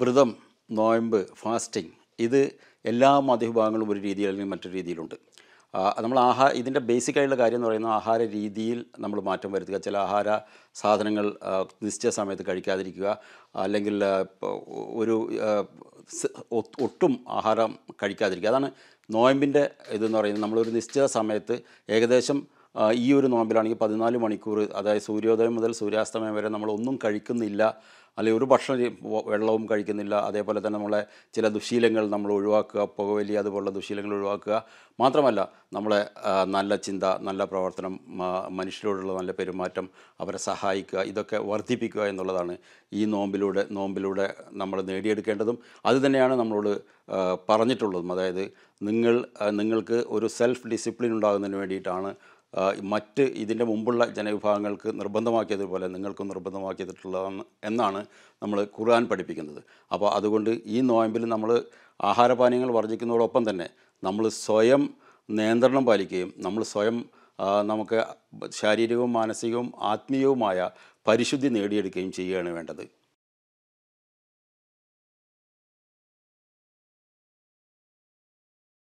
വ്രതം നോയമ്പ് ഫാസ്റ്റിംഗ് ഇത് എല്ലാ മതവിഭാഗങ്ങളും ഒരു രീതിയിൽ അല്ലെങ്കിൽ മറ്റൊരു രീതിയിലുണ്ട് നമ്മൾ ആഹാ ഇതിൻ്റെ ബേസിക്കായുള്ള കാര്യം എന്ന് പറയുന്നത് ആഹാര രീതിയിൽ നമ്മൾ മാറ്റം വരുത്തുക ചില ആഹാര സാധനങ്ങൾ നിശ്ചയ സമയത്ത് കഴിക്കാതിരിക്കുക അല്ലെങ്കിൽ ഒരു ഒട്ടും ആഹാരം കഴിക്കാതിരിക്കുക അതാണ് നോയമ്പിൻ്റെ ഇതെന്ന് പറയുന്നത് നമ്മളൊരു നിശ്ചിത സമയത്ത് ഏകദേശം ഈ ഒരു നോമ്പിലാണെങ്കിൽ പതിനാല് മണിക്കൂർ അതായത് സൂര്യോദയം മുതൽ സൂര്യാസ്തമയം വരെ നമ്മൾ ഒന്നും കഴിക്കുന്നില്ല അല്ലെങ്കിൽ ഒരു ഭക്ഷണം വെള്ളവും കഴിക്കുന്നില്ല അതേപോലെ തന്നെ നമ്മളെ ചില ദുശീലങ്ങൾ നമ്മൾ ഒഴിവാക്കുക പുകവലി അതുപോലുള്ള ദുശീലങ്ങൾ ഒഴിവാക്കുക മാത്രമല്ല നമ്മളെ നല്ല ചിന്ത നല്ല പ്രവർത്തനം മനുഷ്യരോടുള്ള നല്ല പെരുമാറ്റം അവരെ സഹായിക്കുക ഇതൊക്കെ വർദ്ധിപ്പിക്കുക എന്നുള്ളതാണ് ഈ നോമ്പിലൂടെ നോമ്പിലൂടെ നമ്മൾ നേടിയെടുക്കേണ്ടതും അതുതന്നെയാണ് നമ്മളോട് പറഞ്ഞിട്ടുള്ളതും അതായത് നിങ്ങൾ നിങ്ങൾക്ക് ഒരു സെൽഫ് ഡിസിപ്ലിൻ ഉണ്ടാകുന്നതിന് വേണ്ടിയിട്ടാണ് മറ്റ് ഇതിൻ്റെ മുമ്പുള്ള ജനവിഭാഗങ്ങൾക്ക് നിർബന്ധമാക്കിയതുപോലെ നിങ്ങൾക്കും നിർബന്ധമാക്കിയിട്ടുള്ളതാണ് എന്നാണ് നമ്മൾ ഖുർആൻ പഠിപ്പിക്കുന്നത് അപ്പോൾ അതുകൊണ്ട് ഈ നോയമ്പിൽ നമ്മൾ ആഹാരപാനീയങ്ങൾ വർജിക്കുന്നതോടൊപ്പം തന്നെ നമ്മൾ സ്വയം നിയന്ത്രണം പാലിക്കുകയും നമ്മൾ സ്വയം നമുക്ക് ശാരീരികവും മാനസികവും ആത്മീയവുമായ പരിശുദ്ധി നേടിയെടുക്കുകയും ചെയ്യുകയാണ് വേണ്ടത്